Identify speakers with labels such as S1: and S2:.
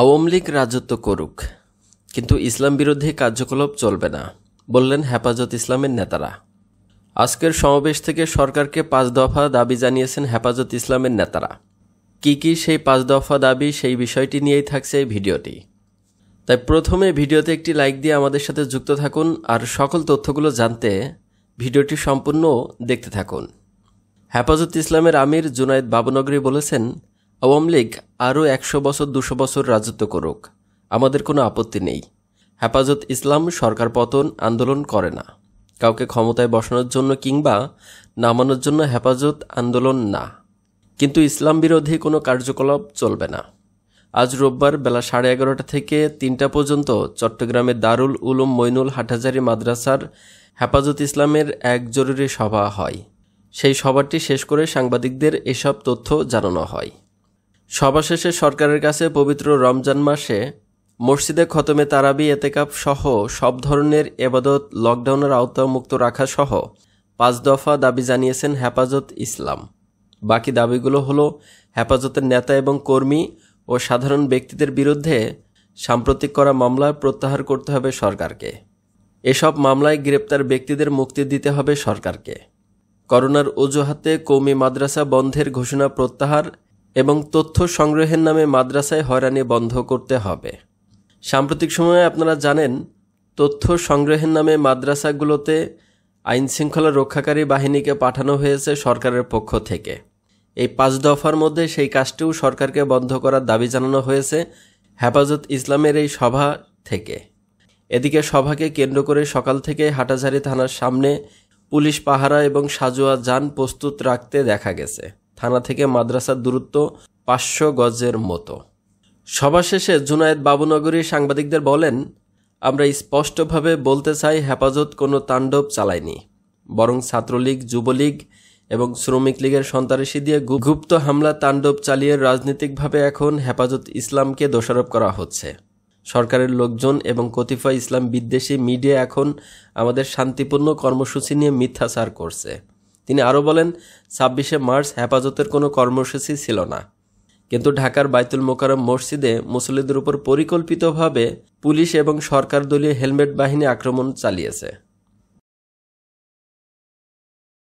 S1: আওয়ামী লীগ রাজত্ব করুক কিন্তু ইসলাম বিরোধী কার্যকলাপ চলবে না বললেন হেফাজত ইসলামের নেতারা আজকের সমাবেশ থেকে সরকারকে পাঁচ দফা দাবি জানিয়েছেন হেফাজত ইসলামের নেতারা কি কি সেই পাঁচ দফা দাবি সেই বিষয়টি নিয়েই থাকছে এই ভিডিওটি তাই প্রথমে ভিডিওতে একটি লাইক দিয়ে আমাদের সাথে যুক্ত থাকুন আর সকল তথ্যগুলো জানতে ভিডিওটি সম্পূর্ণ দেখতে থাকুন হেফাজত ইসলামের আমির জুনায়দ বাবুনগরী বলেছেন আওয়ামী লীগ আরও একশো বছর দুশো বছর রাজত্ব করুক আমাদের কোনো আপত্তি নেই হেফাজত ইসলাম সরকার পতন আন্দোলন করে না কাউকে ক্ষমতায় বসানোর জন্য কিংবা নামানোর জন্য হেফাজত আন্দোলন না কিন্তু ইসলাম বিরোধী কোনো কার্যকলাপ চলবে না আজ রোববার বেলা সাড়ে এগারোটা থেকে তিনটা পর্যন্ত চট্টগ্রামের দারুল উলুম মইনুল হাটাজারি মাদ্রাসার হেফাজত ইসলামের এক জরুরি সভা হয় সেই সভাটি শেষ করে সাংবাদিকদের এসব তথ্য জানানো হয় শেষে সরকারের কাছে পবিত্র রমজান মাসে মসজিদে খতমে তারাবি এতেকাপ সহ সব ধরনের এবাদত লকডাউনের আওতামুক্ত রাখা সহ পাঁচ দফা দাবি জানিয়েছেন হেফাজত ইসলাম বাকি দাবিগুলো হলো হেফাজতের নেতা এবং কর্মী ও সাধারণ ব্যক্তিদের বিরুদ্ধে সাম্প্রতিক করা মামলার প্রত্যাহার করতে হবে সরকারকে এসব মামলায় গ্রেপ্তার ব্যক্তিদের মুক্তি দিতে হবে সরকারকে করোনার অজুহাতে কৌমি মাদ্রাসা বন্ধের ঘোষণা প্রত্যাহার এবং তথ্য সংগ্রহের নামে মাদ্রাসায় হয়রানি বন্ধ করতে হবে সাম্প্রতিক সময়ে আপনারা জানেন তথ্য সংগ্রহের নামে মাদ্রাসাগুলোতে আইন শৃঙ্খলা রক্ষাকারী বাহিনীকে পাঠানো হয়েছে সরকারের পক্ষ থেকে এই পাঁচ দফার মধ্যে সেই কাজটিও সরকারকে বন্ধ করার দাবি জানানো হয়েছে হেফাজত ইসলামের এই সভা থেকে এদিকে সভাকে কেন্দ্র করে সকাল থেকে হাটাঝারি থানার সামনে পুলিশ পাহারা এবং সাজোয়া যান প্রস্তুত রাখতে দেখা গেছে থানা থেকে মাদ্রাসার দূরত্ব পাঁচশো গজের মতো সভা শেষে জুনায়েদ বাবুনগরী সাংবাদিকদের বলেন আমরা স্পষ্টভাবে বলতে চাই হেফাজত কোনো তাণ্ডব চালায়নি বরং ছাত্রলীগ যুবলীগ এবং শ্রমিক লীগের সন্ত্রাসী দিয়ে গুপ্ত হামলা তাণ্ডব চালিয়ে রাজনৈতিকভাবে এখন হেফাজত ইসলামকে দোষারোপ করা হচ্ছে সরকারের লোকজন এবং কতিফা ইসলাম বিদ্বেষী মিডিয়া এখন আমাদের শান্তিপূর্ণ কর্মসূচি নিয়ে মিথ্যাচার করছে তিনি আরও বলেন ছাব্বিশে মার্চ হেফাজতের কোনো কর্মসূচি ছিল না কিন্তু ঢাকার বাইতুল মোকারম মসজিদে মুসলিদের উপর পরিকল্পিতভাবে পুলিশ এবং সরকার দলীয় হেলমেট বাহিনী আক্রমণ চালিয়েছে